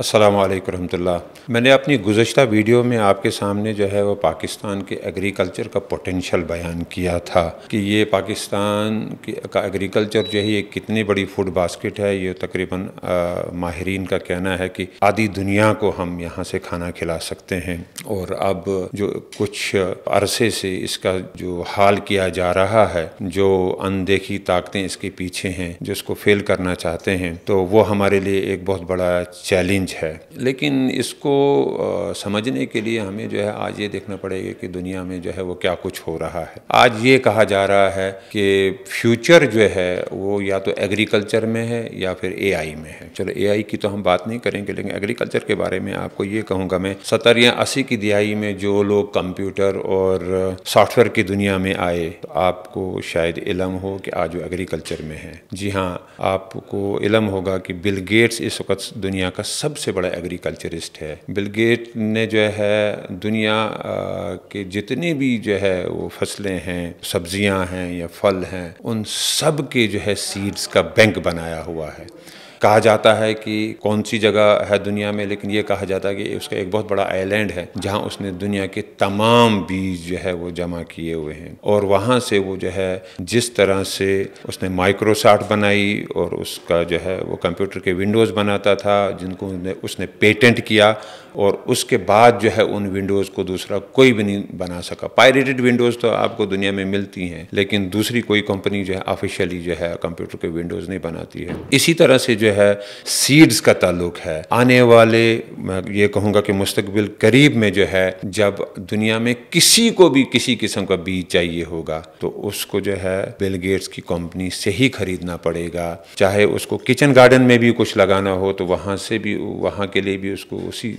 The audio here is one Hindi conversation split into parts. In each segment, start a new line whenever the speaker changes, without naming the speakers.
अस्सलाम वालेकुम रहमतुल्लाह मैंने अपनी गुज्त वीडियो में आपके सामने जो है वो पाकिस्तान के एग्रीकल्चर का पोटेंशल बयान किया था कि ये पाकिस्तान की, का एग्रीकल्चर जो है ये कितनी बड़ी फूड बास्केट है ये तकरीबन माहरीन का कहना है कि आधी दुनिया को हम यहाँ से खाना खिला सकते हैं और अब जो कुछ अरसे से इसका जो हाल किया जा रहा है जो अनदेखी ताकतें इसके पीछे हैं जिसको फेल करना चाहते हैं तो वो हमारे लिए एक बहुत बड़ा चैलेंज चीज़ है लेकिन इसको समझने के लिए हमें जो है आज ये देखना पड़ेगा कि दुनिया में जो है वो क्या कुछ हो रहा है आज ये कहा जा रहा है कि फ्यूचर जो है वो या तो एग्रीकल्चर में है या फिर ए में है चलो ए की तो हम बात नहीं करेंगे लेकिन एग्रीकल्चर के बारे में आपको ये कहूँगा मैं सत्तर या अस्सी की दिहाई में जो लोग कंप्यूटर और सॉफ्टवेयर की दुनिया में आए तो आपको शायद इलम हो कि आज वो एग्रीकल्चर में है जी हाँ आपको इलम होगा कि बिल गेट्स इस वक्त दुनिया का सबसे सबसे बड़ा एग्रीकल्चरिस्ट है बिलगेट ने जो है दुनिया के जितने भी जो है वो फसलें हैं सब्जियां हैं या फल हैं उन सब के जो है सीड्स का बैंक बनाया हुआ है कहा जाता है कि कौन सी जगह है दुनिया में लेकिन ये कहा जाता है कि उसका एक बहुत बड़ा आइलैंड है जहाँ उसने दुनिया के तमाम बीज जो है वो जमा किए हुए हैं और वहाँ से वो जो है जिस तरह से उसने माइक्रोसॉफ्ट बनाई और उसका जो है वो कंप्यूटर के विंडोज़ बनाता था जिनको उसने, उसने पेटेंट किया और उसके बाद जो है उन विंडोज़ को दूसरा कोई भी नहीं बना सका पायरेटेड विंडोज़ तो आपको दुनिया में मिलती हैं लेकिन दूसरी कोई कंपनी जो है ऑफिशियली जो है कंप्यूटर के विंडोज़ नहीं बनाती है इसी तरह से जो जो है सीड्स का ताल्लुक है आने वाले मैं ये कहूँगा कि मुस्तबिल करीब में जो है जब दुनिया में किसी को भी किसी किस्म का बीज चाहिए होगा तो उसको जो है बिल गेट्स की कंपनी से ही खरीदना पड़ेगा चाहे उसको किचन गार्डन में भी कुछ लगाना हो तो वहाँ से भी वहाँ के लिए भी उसको उसी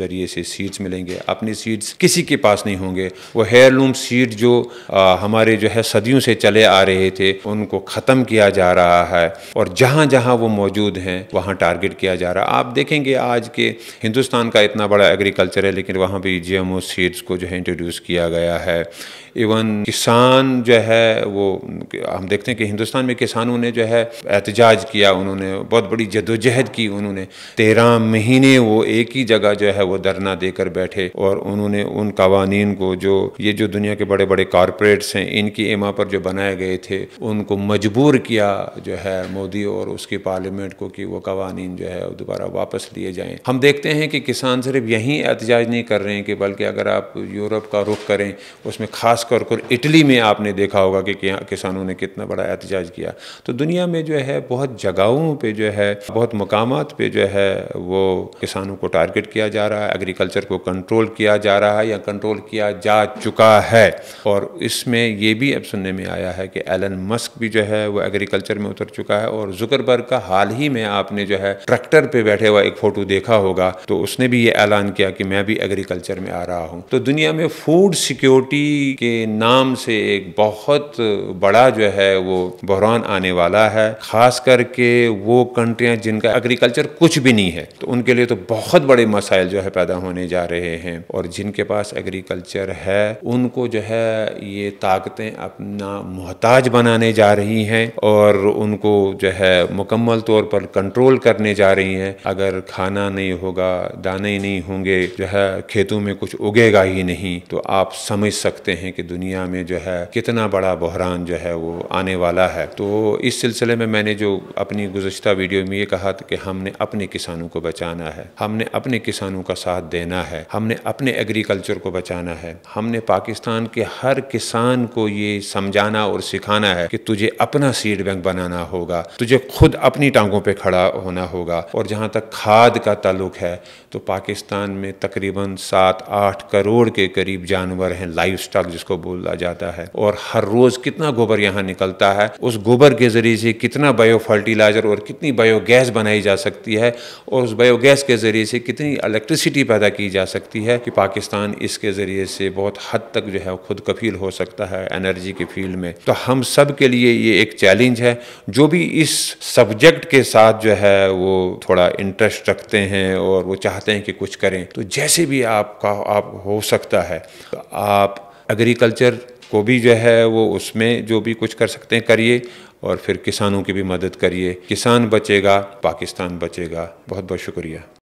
ज़रिए से सीड्स मिलेंगे अपने सीड्स किसी के पास नहीं होंगे वो हेयरलूम सीड जो आ, हमारे जो है सदियों से चले आ रहे थे उनको ख़त्म किया जा रहा है और जहाँ जहाँ वो मौजूद हैं वहाँ टारगेट किया जा रहा है आप देखेंगे आज के हिंदुस्तान का इतना बड़ा एग्रीकल्चर है लेकिन वहाँ भी जी एम सीड्स को जो है इंट्रोड्यूस किया गया है इवन किसान जो है वो हम देखते हैं कि हिंदुस्तान में किसानों ने जो है एहतजाज किया उन्होंने बहुत बड़ी जदोजहद की उन्होंने तेरह महीने वो एक ही जगह जो है वो धरना देकर बैठे और उन्होंने उन कवानीन को जो ये जो दुनिया के बड़े बड़े कारपोरेट्स हैं इनकी एमा पर जो बनाए गए थे उनको मजबूर किया जो है मोदी और उसकी पार्लियामेंट को कि वो कवानीन जो है दोबारा वापस लिए जाएँ हम देखते हैं हैं कि किसान सिर्फ यहीं एहतजाज नहीं कर रहे हैं कि बल्कि अगर आप यूरोप का रुख करें उसमें ख़ास कर कर इटली में आपने देखा होगा कि किसानों ने कितना बड़ा एहतजाज किया तो दुनिया में जो है बहुत जगहों पे जो है बहुत मकाम पे जो है वो किसानों को टारगेट किया जा रहा है एग्रीकल्चर को कंट्रोल किया जा रहा है या कंट्रोल किया जा चुका है और इसमें ये भी अब सुनने में आया है कि एलन मस्क भी जो है वो एग्रीकल्चर में उतर चुका है और जुकरबर्ग का हाल ही में आपने जो है ट्रैक्टर पे बैठे हुआ एक फ़ोटो देखा होगा तो उसने भी ये ऐलान किया कि मैं भी एग्रीकल्चर में आ रहा हूँ तो दुनिया में फूड सिक्योरिटी के नाम से एक बहुत बड़ा जो है वो बहरान आने वाला है खास करके वो कंट्रियाँ जिनका एग्रीकल्चर कुछ भी नहीं है तो उनके लिए तो बहुत बड़े मसाइल जो है पैदा होने जा रहे हैं और जिनके पास एग्रीकल्चर है उनको जो है ये ताकतें अपना मोहताज बनाने जा रही हैं और उनको जो है मुकम्मल तौर पर कंट्रोल करने जा रही हैं अगर खाना नहीं होगा दाने ही नहीं होंगे जो है खेतों में कुछ उगेगा ही नहीं तो आप समझ सकते हैं कि दुनिया में जो है कितना बड़ा बहरान जो है वो आने वाला है तो इस सिलसिले में मैंने जो अपनी गुजशत वीडियो में ये कहा था कि हमने अपने किसानों को बचाना है हमने अपने किसानों का साथ देना है हमने अपने एग्रीकल्चर को बचाना है हमने पाकिस्तान के हर किसान को ये समझाना और सिखाना है कि तुझे अपना सीड बैंक बनाना होगा तुझे खुद अपनी टांगों पे खड़ा होना होगा और जहाँ तक खाद का ताल्लुक है तो पाकिस्तान में तकरीबन सात आठ करोड़ के करीब जानवर हैं लाइफ स्टॉक जिसको बोला जाता है और हर रोज़ कितना गोबर यहाँ निकलता है उस गोबर के ज़रिए से कितना बायो फर्टिलाइज़र और कितनी बायोगैस बनाई जा सकती है और उस बायोगैस के ज़रिए से कितनी इलेक्ट्रिसिटी पैदा की जा सकती है कि पाकिस्तान इसके ज़रिए से बहुत हद तक जो है खुद कफील हो सकता है एनर्जी के फील्ड में तो हम सब के लिए ये एक चैलेंज है जो भी इस सब्जेक्ट के साथ जो है वो थोड़ा इंटरेस्ट रखते हैं और वो चाहते हैं कि कुछ करें तो जैसे भी आपका आप हो सकता है तो आप एग्रीकल्चर को भी जो है वो उसमें जो भी कुछ कर सकते हैं करिए और फिर किसानों की भी मदद करिए किसान बचेगा पाकिस्तान बचेगा बहुत बहुत शुक्रिया